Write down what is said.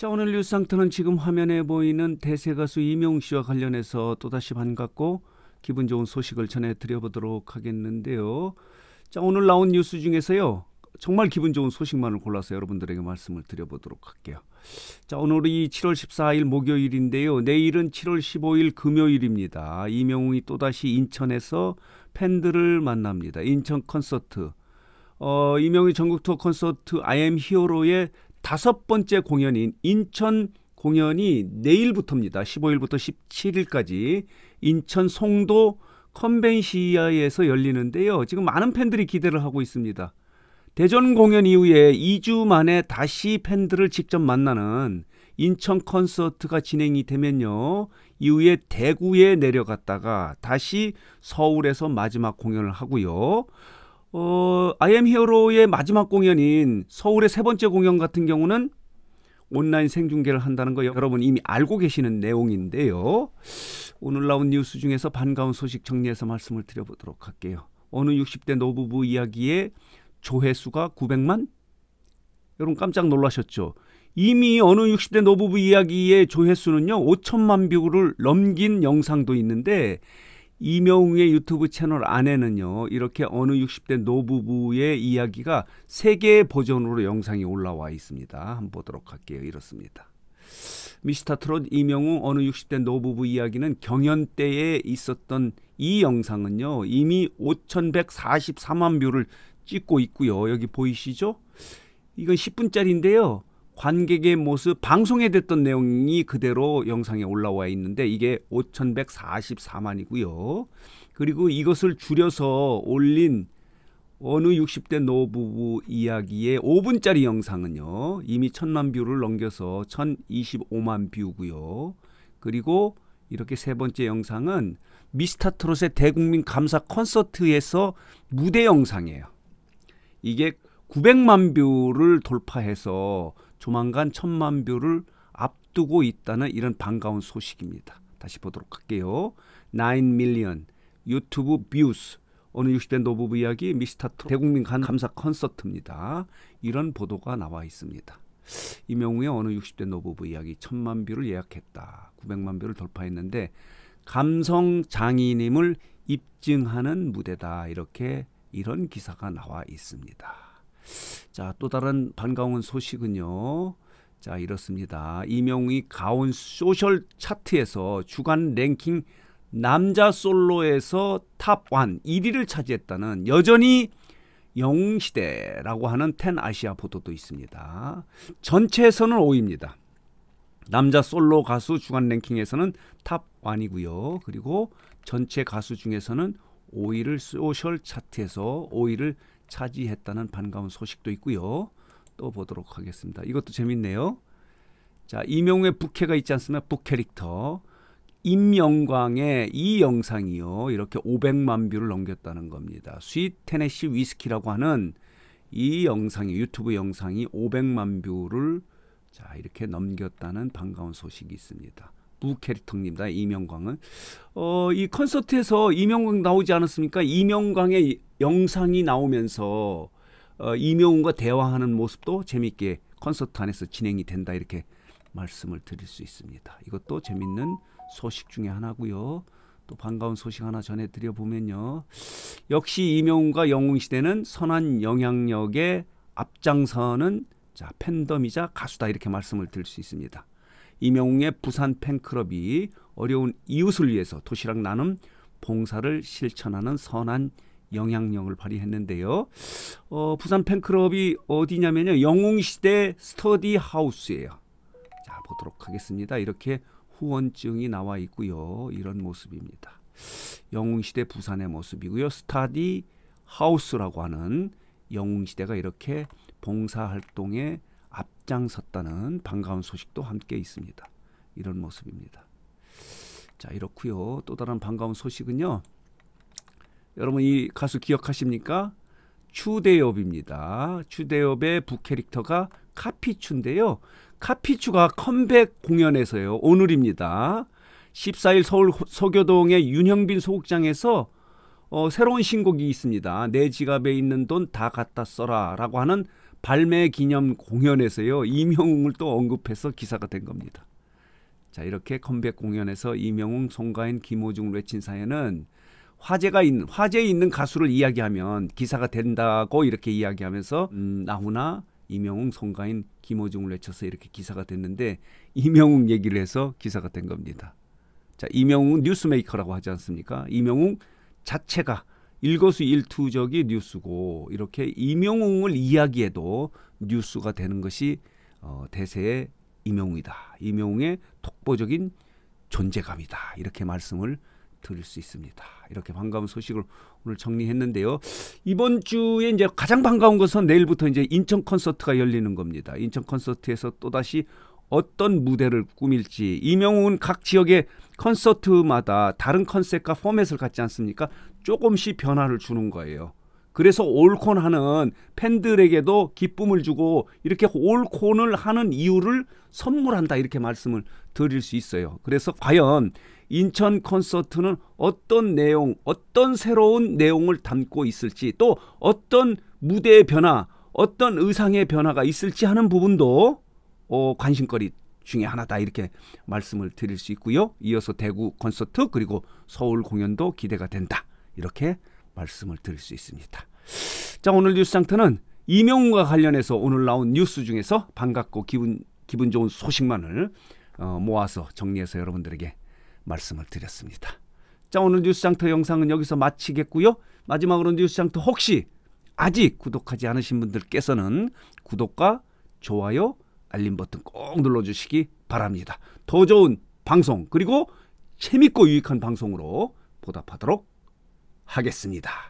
자 오늘 뉴스 상태는 지금 화면에 보이는 대세 가수 이명 씨와 관련해서 또다시 반갑고 기분 좋은 소식을 전해드려보도록 하겠는데요. 자 오늘 나온 뉴스 중에서요. 정말 기분 좋은 소식만을 골라서 여러분들에게 말씀을 드려보도록 할게요. 자, 오늘이 7월 14일 목요일인데요. 내일은 7월 15일 금요일입니다. 이명웅이 또다시 인천에서 팬들을 만납니다. 인천 콘서트. 어, 이명웅 전국 투어 콘서트 I am 히어로의 다섯 번째 공연인 인천 공연이 내일부터입니다. 15일부터 17일까지 인천 송도 컨벤시아에서 열리는데요. 지금 많은 팬들이 기대를 하고 있습니다. 대전 공연 이후에 2주 만에 다시 팬들을 직접 만나는 인천 콘서트가 진행이 되면요. 이후에 대구에 내려갔다가 다시 서울에서 마지막 공연을 하고요. 어, 아이엠 히어로의 마지막 공연인 서울의 세 번째 공연 같은 경우는 온라인 생중계를 한다는 거 여러분 이미 알고 계시는 내용인데요. 오늘 나온 뉴스 중에서 반가운 소식 정리해서 말씀을 드려보도록 할게요. 어느 60대 노부부 이야기에 조회수가 900만? 여러분 깜짝 놀라셨죠? 이미 어느 60대 노부부 이야기의 조회수는요 5천만 뷰를 넘긴 영상도 있는데 이명웅의 유튜브 채널 안에는요, 이렇게 어느 60대 노부부의 이야기가 세 개의 버전으로 영상이 올라와 있습니다. 한번 보도록 할게요. 이렇습니다. 미스터 트롯 이명웅 어느 60대 노부부 이야기는 경연 때에 있었던 이 영상은요, 이미 5,144만 뷰를 찍고 있고요. 여기 보이시죠? 이건 10분짜리인데요. 관객의 모습 방송에 됐던 내용이 그대로 영상에 올라와 있는데 이게 5,144만이고요. 그리고 이것을 줄여서 올린 어느 60대 노부부 이야기의 5분짜리 영상은요. 이미 1 천만 뷰를 넘겨서 1025만 뷰고요. 그리고 이렇게 세 번째 영상은 미스터 트롯의 대국민 감사 콘서트에서 무대 영상이에요. 이게 900만 뷰를 돌파해서 조만간 천만 뷰를 앞두고 있다는 이런 반가운 소식입니다. 다시 보도록 할게요. 9 밀리언 유튜브 뷰스 어느 60대 노부부 이야기 미스터 트 대국민 감사 콘서트입니다. 이런 보도가 나와 있습니다. 이명우의 어느 60대 노부부 이야기 천만 뷰를 예약했다. 900만 뷰를 돌파했는데 감성 장인임을 입증하는 무대다. 이렇게 이런 기사가 나와 있습니다. 자, 또 다른 반가운 소식은요. 자, 이렇습니다. 이명웅 가온 소셜 차트에서 주간 랭킹 남자 솔로에서 탑1 1위를 차지했다는 여전히 영시대라고 하는 텐 아시아 보도도 있습니다. 전체에서는 5위입니다. 남자 솔로 가수 주간 랭킹에서는 탑1이고요. 그리고 전체 가수 중에서는 5위를 소셜 차트에서 5위를 차지했다는 반가운 소식도 있고요. 또 보도록 하겠습니다. 이것도 재밌네요. 자, 이명우의 부캐가 있지 않습니까? 부캐릭터. 임영광의 이 영상이요. 이렇게 500만 뷰를 넘겼다는 겁니다. 스윗 테네시 위스키라고 하는 이 영상이 유튜브 영상이 500만 뷰를 자, 이렇게 넘겼다는 반가운 소식이 있습니다. 무캐릭터입니다. 이명광은 어, 이 콘서트에서 이명광 나오지 않았습니까? 이명광의 영상이 나오면서 어, 이명웅과 대화하는 모습도 재미있게 콘서트 안에서 진행이 된다 이렇게 말씀을 드릴 수 있습니다. 이것도 재밌는 소식 중에 하나고요. 또 반가운 소식 하나 전해드려 보면요. 역시 이명웅과 영웅 시대는 선한 영향력의 앞장서는 자 팬덤이자 가수다 이렇게 말씀을 드릴 수 있습니다. 이명웅의 부산 팬클럽이 어려운 이웃을 위해서 도시락 나눔 봉사를 실천하는 선한 영향력을 발휘했는데요. 어, 부산 팬클럽이 어디냐면요. 영웅시대 스터디 하우스예요. 자, 보도록 하겠습니다. 이렇게 후원증이 나와 있고요. 이런 모습입니다. 영웅시대 부산의 모습이고요. 스터디 하우스라고 하는 영웅시대가 이렇게 봉사활동에 앞장섰다는 반가운 소식도 함께 있습니다. 이런 모습입니다. 자 이렇고요. 또 다른 반가운 소식은요. 여러분 이 가수 기억하십니까? 추대엽입니다. 추대엽의 부캐릭터가 카피추인데요. 카피추가 컴백 공연에서요. 오늘입니다. 14일 서울 서교동의 윤형빈 소극장에서 어, 새로운 신곡이 있습니다. 내 지갑에 있는 돈 다 갖다 써라 라고 하는 발매 기념 공연에서요 이명웅을 또 언급해서 기사가 된 겁니다. 자 이렇게 컴백 공연에서 이명웅, 송가인, 김호중, 외친 사연은 화제가 있는 화제 있는 가수를 이야기하면 기사가 된다고 이렇게 이야기하면서 음, 나훈아, 이명웅, 송가인, 김호중을 외쳐서 이렇게 기사가 됐는데 이명웅 얘기를 해서 기사가 된 겁니다. 자 이명웅 뉴스메이커라고 하지 않습니까? 이명웅 자체가 일거수일투족이 뉴스고 이렇게 임영웅을 이야기해도 뉴스가 되는 것이 어, 대세의 임영웅이다임영웅의 독보적인 존재감이다. 이렇게 말씀을 드릴 수 있습니다. 이렇게 반가운 소식을 오늘 정리했는데요. 이번 주에 이제 가장 반가운 것은 내일부터 이제 인천 콘서트가 열리는 겁니다. 인천 콘서트에서 또다시 어떤 무대를 꾸밀지 임영웅은 각 지역의 콘서트마다 다른 컨셉과 포맷을 갖지 않습니까? 조금씩 변화를 주는 거예요. 그래서 올콘 하는 팬들에게도 기쁨을 주고 이렇게 올콘을 하는 이유를 선물한다 이렇게 말씀을 드릴 수 있어요. 그래서 과연 인천 콘서트는 어떤 내용, 어떤 새로운 내용을 담고 있을지 또 어떤 무대의 변화, 어떤 의상의 변화가 있을지 하는 부분도 어, 관심거리 중에 하나다 이렇게 말씀을 드릴 수 있고요. 이어서 대구 콘서트 그리고 서울 공연도 기대가 된다. 이렇게 말씀을 드릴 수 있습니다. 자 오늘 뉴스 장터는 이명과 관련해서 오늘 나온 뉴스 중에서 반갑고 기분 기분 좋은 소식만을 어, 모아서 정리해서 여러분들에게 말씀을 드렸습니다. 자 오늘 뉴스 장터 영상은 여기서 마치겠고요. 마지막으로 뉴스 장터 혹시 아직 구독하지 않으신 분들께서는 구독과 좋아요 알림 버튼 꼭 눌러주시기 바랍니다. 더 좋은 방송 그리고 재밌고 유익한 방송으로 보답하도록 하겠습니다.